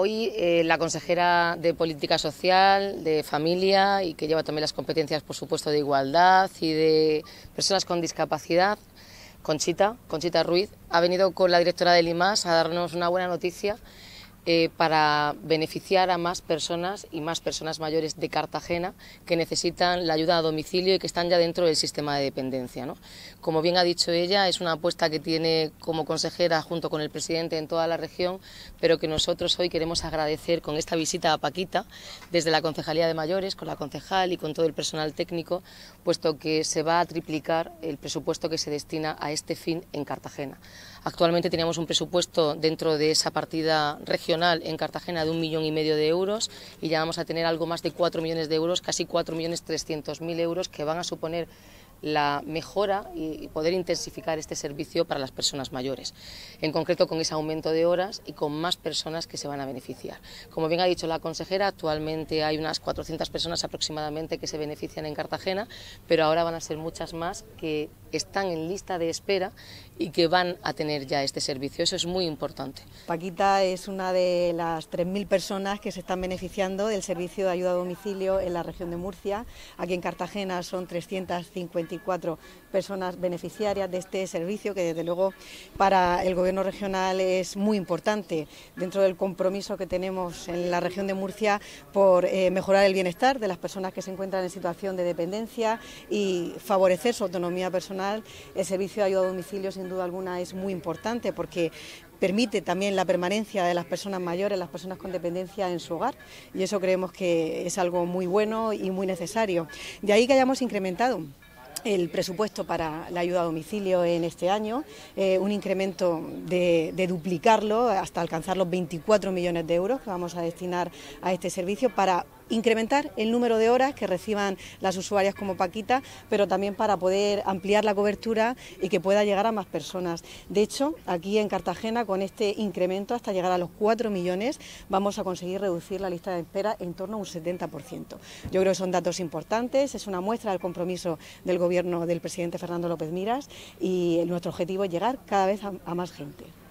Hoy eh, la consejera de Política Social, de Familia y que lleva también las competencias, por supuesto, de igualdad y de personas con discapacidad, Conchita, Conchita Ruiz, ha venido con la directora del IMAS a darnos una buena noticia eh, para beneficiar a más personas y más personas mayores de Cartagena que necesitan la ayuda a domicilio y que están ya dentro del sistema de dependencia. ¿no? Como bien ha dicho ella, es una apuesta que tiene como consejera junto con el presidente en toda la región, pero que nosotros hoy queremos agradecer con esta visita a Paquita desde la Concejalía de Mayores, con la concejal y con todo el personal técnico, puesto que se va a triplicar el presupuesto que se destina a este fin en Cartagena. Actualmente teníamos un presupuesto dentro de esa partida regional en Cartagena de un millón y medio de euros y ya vamos a tener algo más de cuatro millones de euros, casi cuatro millones trescientos mil euros que van a suponer la mejora y poder intensificar este servicio para las personas mayores, en concreto con ese aumento de horas y con más personas que se van a beneficiar. Como bien ha dicho la consejera, actualmente hay unas 400 personas aproximadamente que se benefician en Cartagena, pero ahora van a ser muchas más que están en lista de espera y que van a tener ya este servicio. Eso es muy importante. Paquita es una de las 3.000 personas que se están beneficiando del servicio de ayuda a domicilio en la región de Murcia. Aquí en Cartagena son 350 24 personas beneficiarias de este servicio que desde luego para el Gobierno regional es muy importante dentro del compromiso que tenemos en la región de Murcia por eh, mejorar el bienestar de las personas que se encuentran en situación de dependencia y favorecer su autonomía personal. El servicio de ayuda a domicilio sin duda alguna es muy importante porque permite también la permanencia de las personas mayores, las personas con dependencia en su hogar y eso creemos que es algo muy bueno y muy necesario. De ahí que hayamos incrementado el presupuesto para la ayuda a domicilio en este año, eh, un incremento de, de, duplicarlo hasta alcanzar los 24 millones de euros que vamos a destinar a este servicio para incrementar el número de horas que reciban las usuarias como Paquita, pero también para poder ampliar la cobertura y que pueda llegar a más personas. De hecho, aquí en Cartagena, con este incremento hasta llegar a los 4 millones, vamos a conseguir reducir la lista de espera en torno a un 70%. Yo creo que son datos importantes, es una muestra del compromiso del gobierno del presidente Fernando López Miras y nuestro objetivo es llegar cada vez a, a más gente.